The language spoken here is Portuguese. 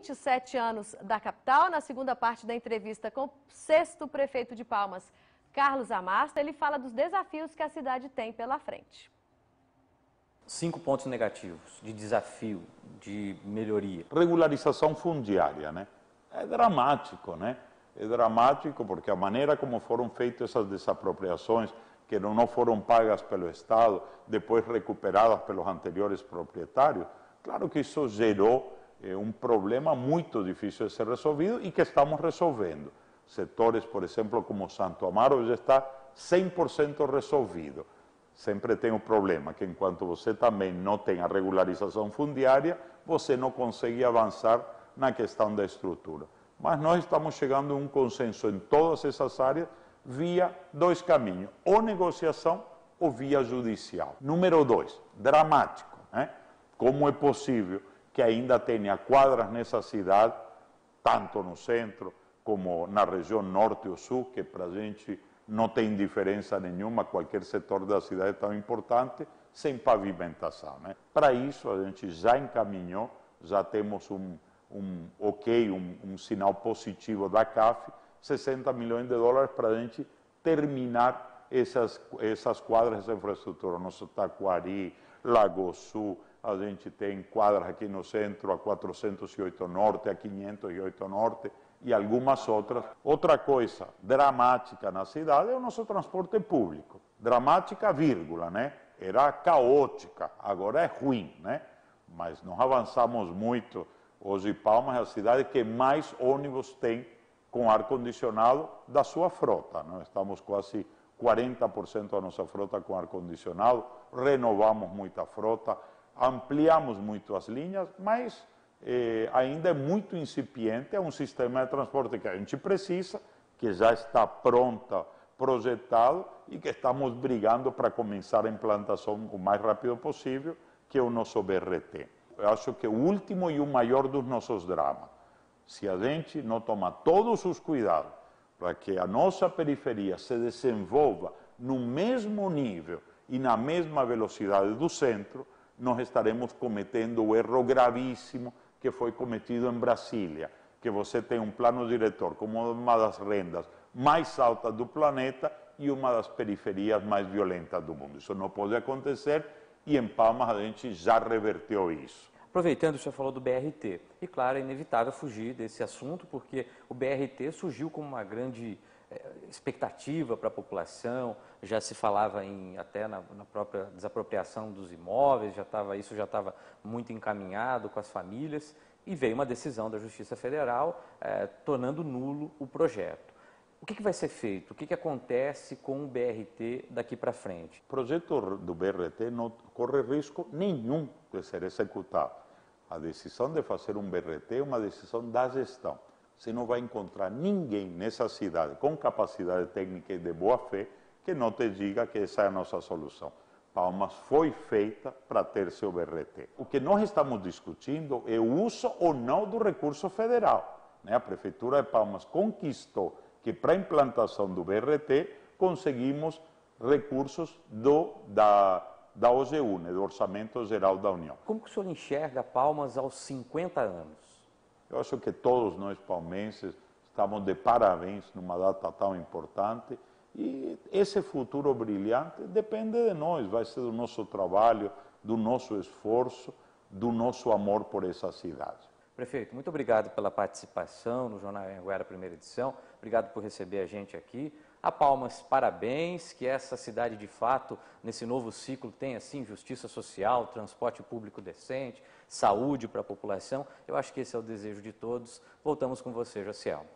27 anos da capital. Na segunda parte da entrevista com o sexto prefeito de Palmas, Carlos Amasta, ele fala dos desafios que a cidade tem pela frente. Cinco pontos negativos de desafio, de melhoria. Regularização fundiária, né? É dramático, né? É dramático porque a maneira como foram feitas essas desapropriações, que não foram pagas pelo Estado, depois recuperadas pelos anteriores proprietários, claro que isso gerou é um problema muito difícil de ser resolvido e que estamos resolvendo setores por exemplo como Santo Amaro já está 100% resolvido. Sempre tem o problema que enquanto você também não tem a regularização fundiária, você não consegue avançar na questão da estrutura. Mas nós estamos chegando a um consenso em todas essas áreas via dois caminhos, ou negociação ou via judicial. Número dois, dramático, né? como é possível que ainda tenha quadras nessa cidade, tanto no centro como na região norte ou sul, que para a gente não tem diferença nenhuma, qualquer setor da cidade é tão importante, sem pavimentação. Né? Para isso, a gente já encaminhou, já temos um, um ok, um, um sinal positivo da CAF, 60 milhões de dólares para a gente terminar essas, essas quadras essa infraestrutura, nosso Taquari, Lago Sul, a gente tem quadras aqui no centro, a 408 Norte, a 508 Norte e algumas outras. Outra coisa dramática na cidade é o nosso transporte público. Dramática, vírgula, né? Era caótica, agora é ruim, né? Mas nós avançamos muito. Hoje Palmas é a cidade que mais ônibus tem com ar-condicionado da sua frota. estamos quase 40% da nossa frota com ar-condicionado, renovamos muita frota, ampliamos muito as linhas, mas eh, ainda é muito incipiente, é um sistema de transporte que a gente precisa, que já está pronta, projetado e que estamos brigando para começar a implantação o mais rápido possível, que é o nosso BRT. Eu acho que é o último e o maior dos nossos dramas, se a gente não tomar todos os cuidados para que a nossa periferia se desenvolva no mesmo nível e na mesma velocidade do centro, nós estaremos cometendo o erro gravíssimo que foi cometido em Brasília, que você tem um plano diretor como uma das rendas mais altas do planeta e uma das periferias mais violentas do mundo. Isso não pode acontecer e em Palmas a gente já reverteu isso. Aproveitando, o senhor falou do BRT. E claro, é inevitável fugir desse assunto, porque o BRT surgiu como uma grande eh, expectativa para a população, já se falava em até na, na própria desapropriação dos imóveis, já tava, isso já estava muito encaminhado com as famílias, e veio uma decisão da Justiça Federal eh, tornando nulo o projeto. O que, que vai ser feito? O que, que acontece com o BRT daqui para frente? O projeto do BRT não corre risco nenhum de ser executado. A decisão de fazer um BRT é uma decisão da gestão você não vai encontrar ninguém nessa cidade com capacidade técnica e de boa fé que não te diga que essa é a nossa solução. Palmas foi feita para ter seu BRT. O que nós estamos discutindo é o uso ou não do recurso federal. Né? A Prefeitura de Palmas conquistou que para a implantação do BRT conseguimos recursos do, da, da OGU, né? do Orçamento Geral da União. Como que o senhor enxerga Palmas aos 50 anos? Eu acho que todos nós palmenses estamos de parabéns numa data tão importante e esse futuro brilhante depende de nós, vai ser do nosso trabalho, do nosso esforço, do nosso amor por essa cidade. Prefeito, muito obrigado pela participação no Jornal Anguera, primeira edição. Obrigado por receber a gente aqui. A Palmas, parabéns, que essa cidade de fato, nesse novo ciclo, tenha assim justiça social, transporte público decente, saúde para a população. Eu acho que esse é o desejo de todos. Voltamos com você, Jaciel.